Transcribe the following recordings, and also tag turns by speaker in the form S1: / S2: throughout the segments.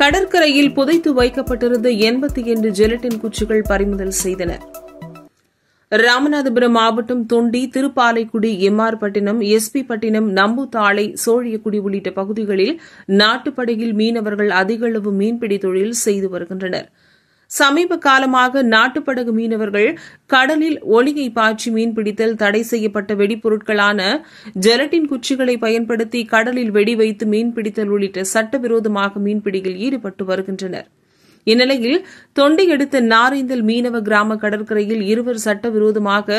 S1: கடற்கரையில் புதைத்து வைக்கப்பட்டிருந்த எண்பத்தி இரண்டு ஜெலட்டின் குச்சிகள் பறிமுதல் செய்தனர் ராமநாதபுரம் மாவட்டம் தொண்டி திருப்பாலைக்குடி எம்ஆர்பட்டினம் எஸ்பி பட்டினம் நம்புத்தாளை சோழியக்குடி உள்ளிட்ட பகுதிகளில் நாட்டுப்படையில் மீனவர்கள் அதிக அளவு மீன்பிடி தொழில் செய்து வருகின்றனா் சமீப காலமாக நாட்டுப்படகு மீனவர்கள் கடலில் ஒளியை பாய்ச்சி மீன்பிடித்தல் தடை செய்யப்பட்ட வெடிப்பொருட்களான ஜெலட்டின் குச்சிகளை பயன்படுத்தி கடலில் வெடி வைத்து மீன்பிடித்தல் உள்ளிட்ட சட்டவிரோதமாக மீன்பிடியில் ஈடுபட்டு வருகின்றனா் இந்நிலையில் தொண்டி எடுத்த நாரேந்தல் மீனவ கிராம கடற்கரையில் இருவர் சட்டவிரோதமாக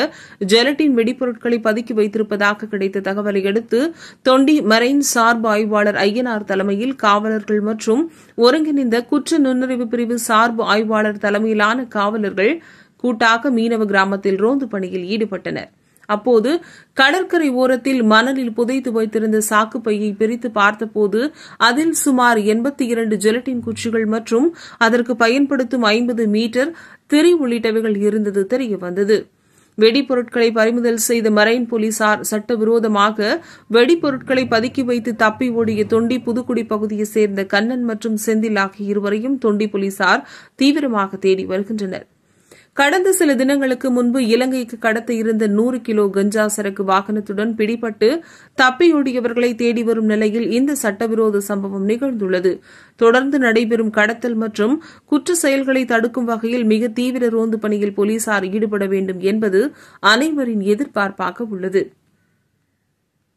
S1: ஜெலட்டின் வெடிப்பொருட்களை பதுக்கி வைத்திருப்பதாக கிடைத்த தகவலை அடுத்து தொண்டி மரைன் சார்பு ஆய்வாளர் ஐயனார் தலைமையில் காவலர்கள் மற்றும் ஒருங்கிணைந்த குற்ற நுண்ணறிவு பிரிவு சார்பு ஆய்வாளர் தலைமையிலான காவலர்கள் கூட்டாக மீனவ கிராமத்தில் ரோந்து பணியில் ஈடுபட்டனா் அப்போது கடற்கரை ஓரத்தில் மணலில் புதைத்து வைத்திருந்த சாக்கு பையை பிரித்து பார்த்தபோது அதில் சுமார் எண்பத்தி இரண்டு ஜெலட்டின் குச்சிகள் மற்றும் அதற்கு பயன்படுத்தும் ஐம்பது மீட்டர் திரி உள்ளிட்டவைகள் இருந்தது தெரியவந்தது வெடிப்பொருட்களை பறிமுதல் செய்த மரைன் போலீசார் சட்டவிரோதமாக வெடிப்பொருட்களை பதுக்கி வைத்து தப்பி ஓடிய தொண்டி புதுக்குடி பகுதியைச் சேர்ந்த கண்ணன் மற்றும் செந்தில் ஆகிய இருவரையும் தொண்டி போலீசார் தீவிரமாக தேடி வருகின்றனர் கடந்த சில தினங்களுக்கு முன்பு இலங்கைக்கு கடத்த இருந்த நூறு கிலோ கஞ்சா சரக்கு வாகனத்துடன் பிடிபட்டு தப்பியோடியவர்களை தேடி வரும் நிலையில் இந்த சட்டவிரோத சம்பவம் நிகழ்ந்துள்ளது தொடர்ந்து நடைபெறும் கடத்தல் மற்றும் குற்ற செயல்களை தடுக்கும் வகையில் மிக தீவிர ரோந்து பணியில் போலீசார் ஈடுபட வேண்டும் என்பது அனைவரின் எதிர்பார்ப்பாக உள்ளது